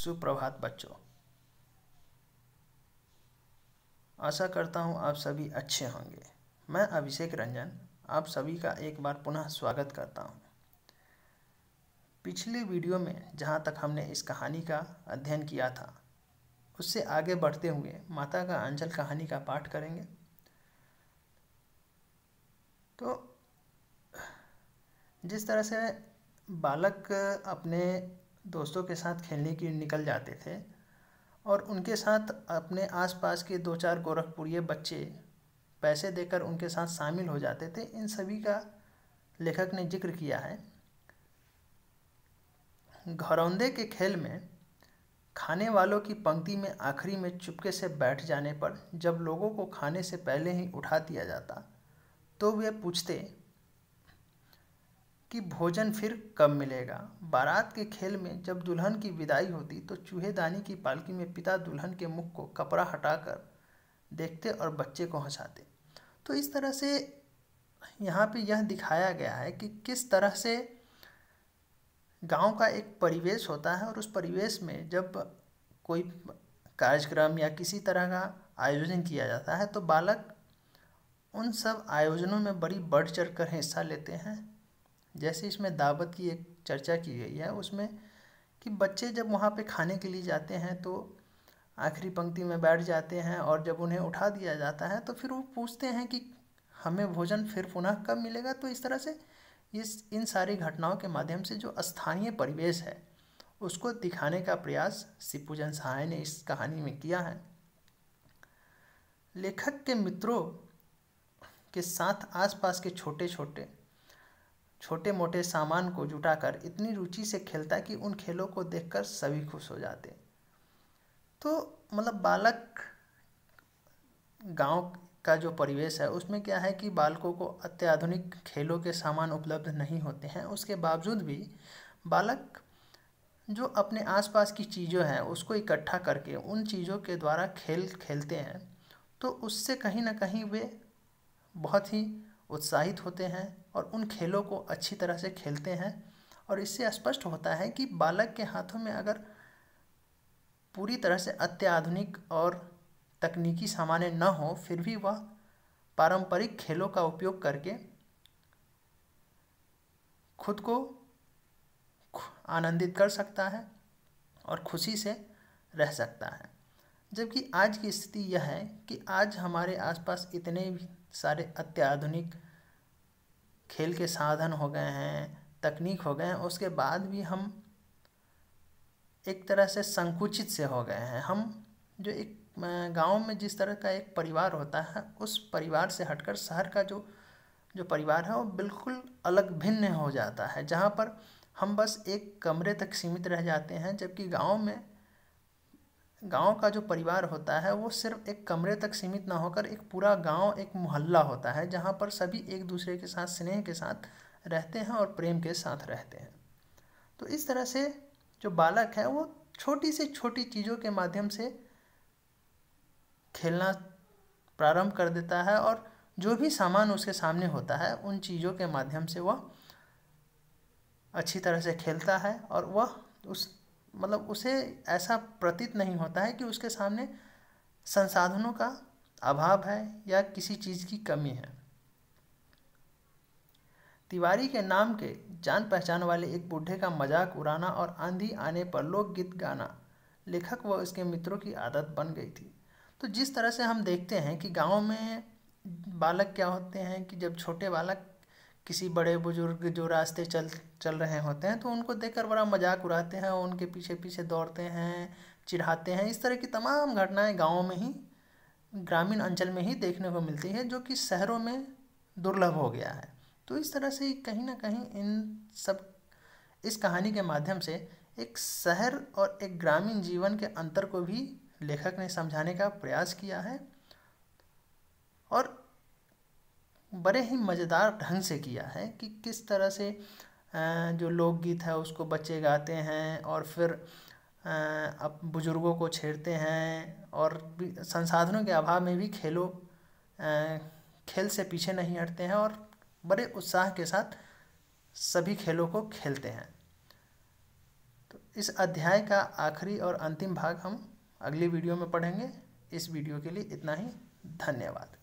सुप्रभात बच्चों आशा करता हूँ आप सभी अच्छे होंगे मैं अभिषेक रंजन आप सभी का एक बार पुनः स्वागत करता हूँ पिछली वीडियो में जहाँ तक हमने इस कहानी का अध्ययन किया था उससे आगे बढ़ते हुए माता का अंचल कहानी का पाठ करेंगे तो जिस तरह से बालक अपने दोस्तों के साथ खेलने के लिए निकल जाते थे और उनके साथ अपने आसपास के दो चार गोरखपुरीय बच्चे पैसे देकर उनके साथ शामिल हो जाते थे इन सभी का लेखक ने जिक्र किया है घरौंदे के खेल में खाने वालों की पंक्ति में आखिरी में चुपके से बैठ जाने पर जब लोगों को खाने से पहले ही उठा दिया जाता तो वे पूछते कि भोजन फिर कब मिलेगा बारात के खेल में जब दुल्हन की विदाई होती तो चूहेदानी की पालकी में पिता दुल्हन के मुख को कपड़ा हटाकर देखते और बच्चे को हंसाते तो इस तरह से यहाँ पे यह दिखाया गया है कि किस तरह से गांव का एक परिवेश होता है और उस परिवेश में जब कोई कार्यक्रम या किसी तरह का आयोजन किया जाता है तो बालक उन सब आयोजनों में बड़ी बढ़ चढ़ कर हिस्सा लेते हैं जैसे इसमें दावत की एक चर्चा की गई है उसमें कि बच्चे जब वहाँ पे खाने के लिए जाते हैं तो आखिरी पंक्ति में बैठ जाते हैं और जब उन्हें उठा दिया जाता है तो फिर वो पूछते हैं कि हमें भोजन फिर पुनः कब मिलेगा तो इस तरह से इस इन सारी घटनाओं के माध्यम से जो स्थानीय परिवेश है उसको दिखाने का प्रयास सिपूजन सहाय ने इस कहानी में किया है लेखक के मित्रों के साथ आसपास के छोटे छोटे छोटे मोटे सामान को जुटाकर इतनी रुचि से खेलता कि उन खेलों को देखकर सभी खुश हो जाते तो मतलब बालक गांव का जो परिवेश है उसमें क्या है कि बालकों को अत्याधुनिक खेलों के सामान उपलब्ध नहीं होते हैं उसके बावजूद भी बालक जो अपने आसपास की चीज़ें हैं उसको इकट्ठा करके उन चीज़ों के द्वारा खेल खेलते हैं तो उससे कहीं ना कहीं वे बहुत ही उत्साहित होते हैं और उन खेलों को अच्छी तरह से खेलते हैं और इससे स्पष्ट होता है कि बालक के हाथों में अगर पूरी तरह से अत्याधुनिक और तकनीकी सामान्य न हो फिर भी वह पारंपरिक खेलों का उपयोग करके खुद को आनंदित कर सकता है और खुशी से रह सकता है जबकि आज की स्थिति यह है कि आज हमारे आसपास इतने भी सारे अत्याधुनिक खेल के साधन हो गए हैं तकनीक हो गए हैं उसके बाद भी हम एक तरह से संकुचित से हो गए हैं हम जो एक गांव में जिस तरह का एक परिवार होता है उस परिवार से हटकर शहर का जो जो परिवार है वो बिल्कुल अलग भिन्न हो जाता है जहाँ पर हम बस एक कमरे तक सीमित रह जाते हैं जबकि गांव में गांव का जो परिवार होता है वो सिर्फ एक कमरे तक सीमित ना होकर एक पूरा गांव एक मोहल्ला होता है जहां पर सभी एक दूसरे के साथ स्नेह के साथ रहते हैं और प्रेम के साथ रहते हैं तो इस तरह से जो बालक है वो छोटी से छोटी चीज़ों के माध्यम से खेलना प्रारंभ कर देता है और जो भी सामान उसके सामने होता है उन चीज़ों के माध्यम से वह अच्छी तरह से खेलता है और वह उस मतलब उसे ऐसा प्रतीत नहीं होता है कि उसके सामने संसाधनों का अभाव है या किसी चीज़ की कमी है तिवारी के नाम के जान पहचान वाले एक बूढ़े का मजाक उड़ाना और आंधी आने पर लोकगीत गाना लेखक व उसके मित्रों की आदत बन गई थी तो जिस तरह से हम देखते हैं कि गांव में बालक क्या होते हैं कि जब छोटे बालक किसी बड़े बुजुर्ग जो रास्ते चल चल रहे होते हैं तो उनको देखकर बड़ा मजाक उड़ाते हैं उनके पीछे पीछे दौड़ते हैं चिढ़ाते हैं इस तरह की तमाम घटनाएं गाँव में ही ग्रामीण अंचल में ही देखने को मिलती है जो कि शहरों में दुर्लभ हो गया है तो इस तरह से कहीं ना कहीं इन सब इस कहानी के माध्यम से एक शहर और एक ग्रामीण जीवन के अंतर को भी लेखक ने समझाने का प्रयास किया है और बड़े ही मज़ेदार ढंग से किया है कि किस तरह से जो लोकगीत है उसको बच्चे गाते हैं और फिर अब बुज़ुर्गों को छेड़ते हैं और संसाधनों के अभाव में भी खेलों खेल से पीछे नहीं हटते हैं और बड़े उत्साह के साथ सभी खेलों को खेलते हैं तो इस अध्याय का आखिरी और अंतिम भाग हम अगली वीडियो में पढ़ेंगे इस वीडियो के लिए इतना ही धन्यवाद